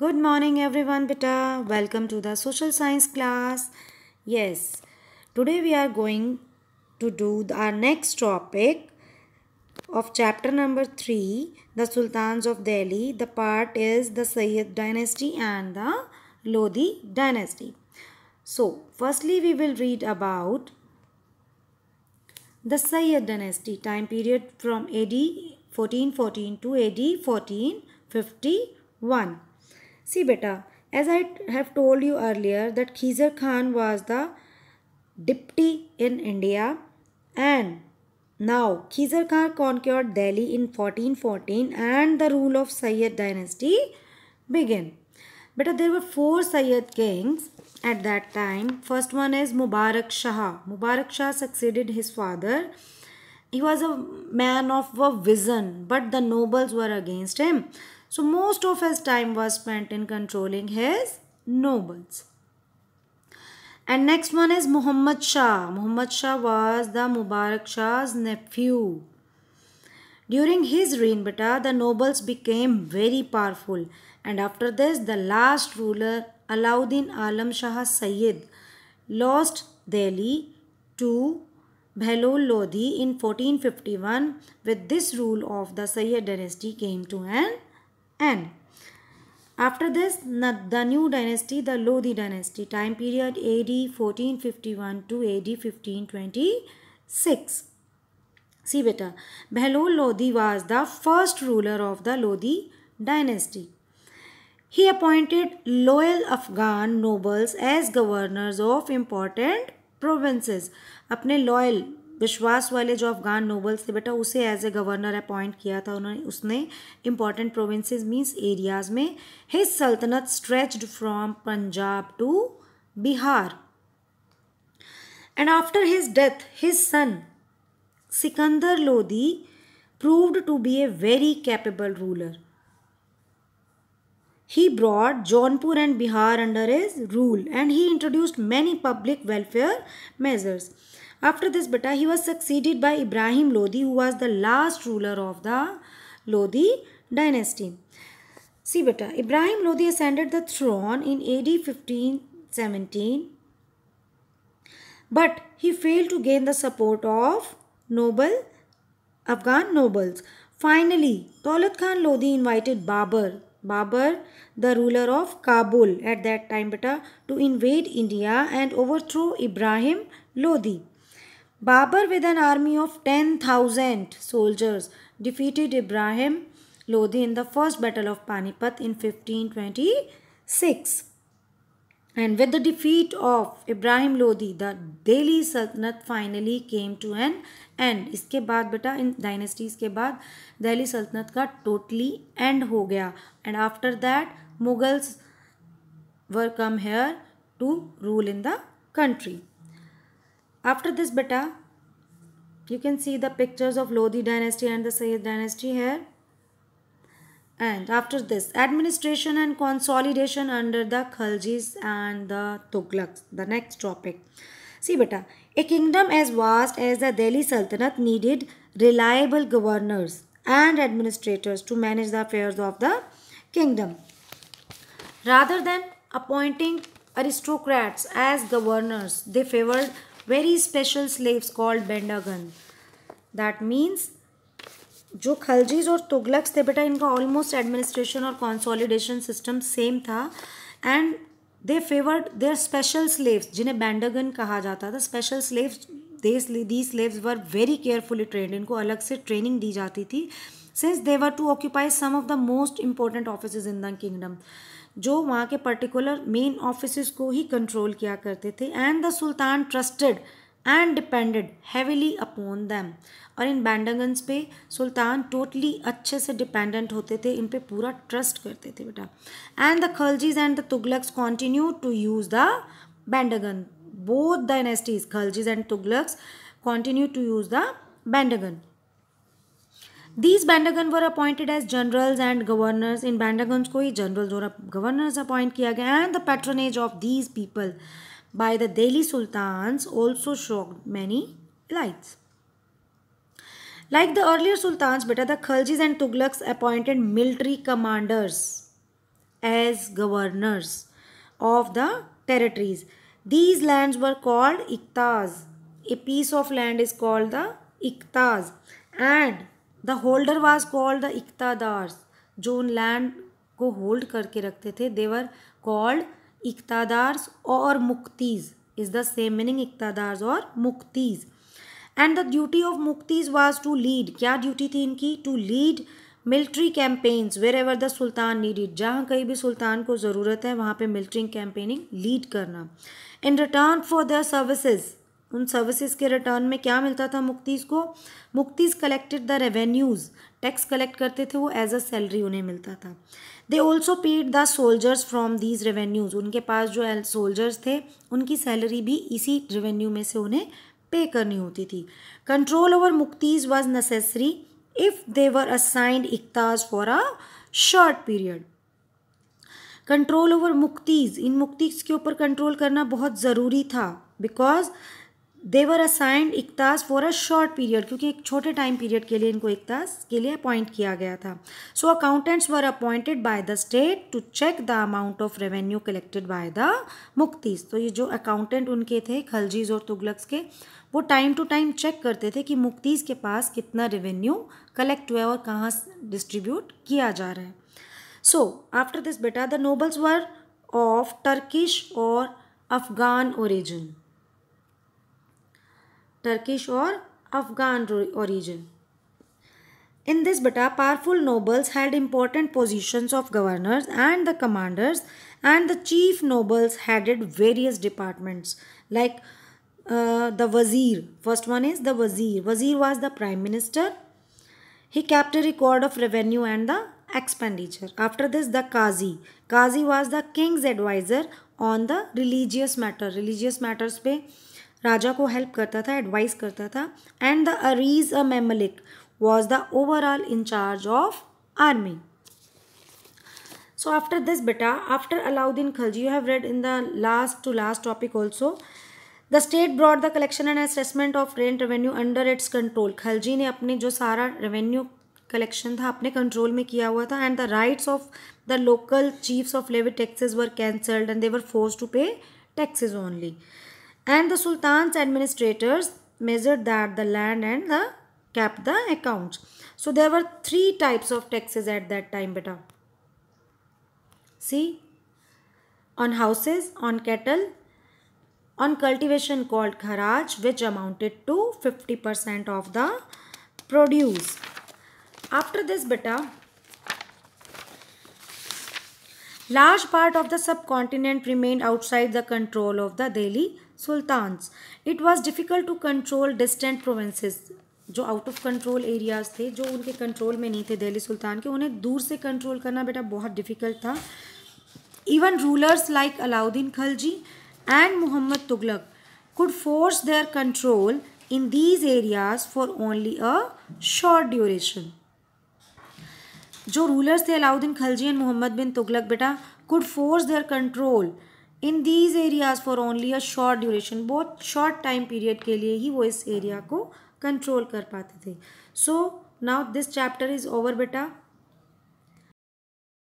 Good morning everyone beta. Welcome to the social science class. Yes, today we are going to do our next topic of chapter number 3, the Sultans of Delhi. The part is the Sayyid dynasty and the Lodi dynasty. So, firstly we will read about the Sayyid dynasty time period from AD 1414 to AD 1451. See beta, as I have told you earlier that Khizer Khan was the deputy in India and now Khizer Khan conquered Delhi in 1414 and the rule of Sayyid dynasty began. But there were four Sayyid kings at that time. First one is Mubarak Shah. Mubarak Shah succeeded his father. He was a man of a vision but the nobles were against him. So most of his time was spent in controlling his nobles. And next one is Muhammad Shah. Muhammad Shah was the Mubarak Shah's nephew. During his reign, beta, the nobles became very powerful. And after this, the last ruler, Alauddin Alam Shah Sayyid, lost Delhi to Bhelol Lodhi in 1451. With this rule of the Sayyid dynasty came to an end. After this, the new dynasty, the Lodhi dynasty, time period AD 1451 to AD 1526. See beta, Behlol Lodhi was the first ruler of the Lodhi dynasty. He appointed loyal Afghan nobles as governors of important provinces. अपने loyal विश्वास वाले जो Afghan nobles थे बेटा उसे as a governor appoint किया था उन्होंने उसने इम्पॉर्टेंट प्रोविंसेस मीन्स एरियाज़ में हिज सल्तनत stretched from Punjab to Bihar and after his death his son Sikandar Lodhi proved to be a very capable ruler he brought Jaunpur and Bihar under his rule and he introduced many public welfare measures After this beta, he was succeeded by Ibrahim Lodi who was the last ruler of the Lodi dynasty. See beta, Ibrahim Lodi ascended the throne in AD 1517 but he failed to gain the support of noble Afghan nobles. Finally, Taulat Khan Lodi invited Babur, Babur, the ruler of Kabul at that time, beta, to invade India and overthrow Ibrahim Lodi. Babur with an army of ten thousand soldiers defeated Ibrahim Lodi in the first battle of Panipat in fifteen twenty six and with the defeat of Ibrahim Lodi the Delhi Sultanat finally came to an end इसके बाद बेटा इन डाइनेस्टीज के बाद दहली सल्तनत का totally end हो गया and after that Mughals were come here to rule in the country After this beta, you can see the pictures of Lodhi dynasty and the Sayyid dynasty here. And after this, administration and consolidation under the Khaljis and the Tughlaqs, the next topic. See beta, a kingdom as vast as the Delhi Sultanate needed reliable governors and administrators to manage the affairs of the kingdom. Rather than appointing aristocrats as governors, they favored very special slaves called bandagan that means जो खलजीज और तुगलक्स थे बेटा इनका almost administration और consolidation system same था and they favoured their special slaves जिन्हें बैंडगन कहा जाता था special slaves they the slaves were very carefully trained इनको अलग से ट्रेनिंग दी जाती थी since they were to occupy some of the most important office in the kingdom जो वहाँ के पर्टिकुलर मेन ऑफिस को ही कंट्रोल किया करते थे and the sultan trusted and depended heavily upon them और इन बैंडगन्स पे सुल्तान टोटली अच्छे से डिपेंडेंट होते थे इन पे पूरा ट्रस्ट करते थे बेटा and the Khaljis and the Tughluqs continue to use the bandagan both dynasties Khaljis and Tughluqs continue to use the bandagan These Bandagan were appointed as generals and governors. In Bandagans को ही generals और governors appoint किया गया and the patronage of these people by the Delhi sultans also shocked many lights. Like the earlier sultans, beta the Khaljis and Tughlaqs appointed military commanders as governors of the territories. These lands were called Iktaz. A piece of land is called the Iktaz. And the holder was called the iqtadars जो उन land को hold करके रखते थे देवर called iqtadars और muqtis is the same meaning iqtadars और muqtis and the duty of muqtis was to lead क्या duty थी इनकी to lead military campaigns wherever the sultan needed जहाँ कहीं भी सुल्तान को ज़रूरत है वहाँ पर मिल्ट्री कैंपेनिंग लीड करना in return for the services उन सर्विसेज के रिटर्न में क्या मिलता था मुक्तिज़ को muqtis collected the revenues tax collect करते थे वो एज अ सैलरी उन्हें मिलता था they also paid the soldiers from these revenues उनके पास जो सोल्जर्स थे उनकी सैलरी भी इसी रेवेन्यू में से उन्हें पे करनी होती थी control over muqtis was necessary if they were assigned iqtas for a short period control over muqtis इन मुक्तिज़ के ऊपर कंट्रोल करना बहुत ज़रूरी था because they were assigned iqtas for a short period क्योंकि एक छोटे टाइम पीरियड के लिए इनको इकताज के लिए अपॉइंट किया गया था so accountants were appointed by the state to check the amount of revenue collected by the muqtis तो ये जो अकाउंटेंट उनके थे खलजीज और तुगलक्स के वो टाइम टू टाइम चेक करते थे कि मुक्तीज के पास कितना रेवेन्यू कलेक्ट हुआ है और कहाँ डिस्ट्रीब्यूट किया जा रहा है सो आफ्टर दिस बेटा the nobles were of Turkish और Afghan origin Turkish or Afghan origin. In this bata, powerful nobles held important positions of governors and the commanders and the chief nobles headed various departments like uh, the Wazir. First one is the Wazir. Wazir was the prime minister. He kept a record of revenue and the expenditure. After this, the Qazi. Qazi was the king's advisor on the religious matter. Religious matters pe राजा को help करता था advice करता था and the ariz i mamalik was the overall in-charge of army so after this बेटा after Alauddin Khalji you have read in the last to last topic also the state brought the collection and assessment of rent revenue under its control Khalji ने अपने जो सारा revenue collection था अपने control में किया हुआ था and the rights of the local chiefs of levy taxes were cancelled and they were force to pay taxes only and the sultan's administrators measured that the land and the kept the accounts. So there were three types of taxes at that time beta. See on houses, on cattle, on cultivation called kharaj which amounted to 50% of the produce. After this beta large part of the subcontinent remained outside the control of the Delhi sultans it was difficult to control distant provinces जो out of control areas थे जो उनके control में नहीं थे दिल्ली सुल्तान के उन्हें दूर से कंट्रोल करना बेटा बहुत डिफ़िकल्ट था even rulers like Alauddin Khalji and Mohammad Tughlaq could force their control in these areas for only a short duration जो रूलर्स थे अलाउद्दीन खलजी एंड मोहम्मद बिन तुगलक बेटा could force their control in these areas for only a short duration बहुत short time period के लिए ही वो इस area को control कर पाते थे so now this chapter is over बेटा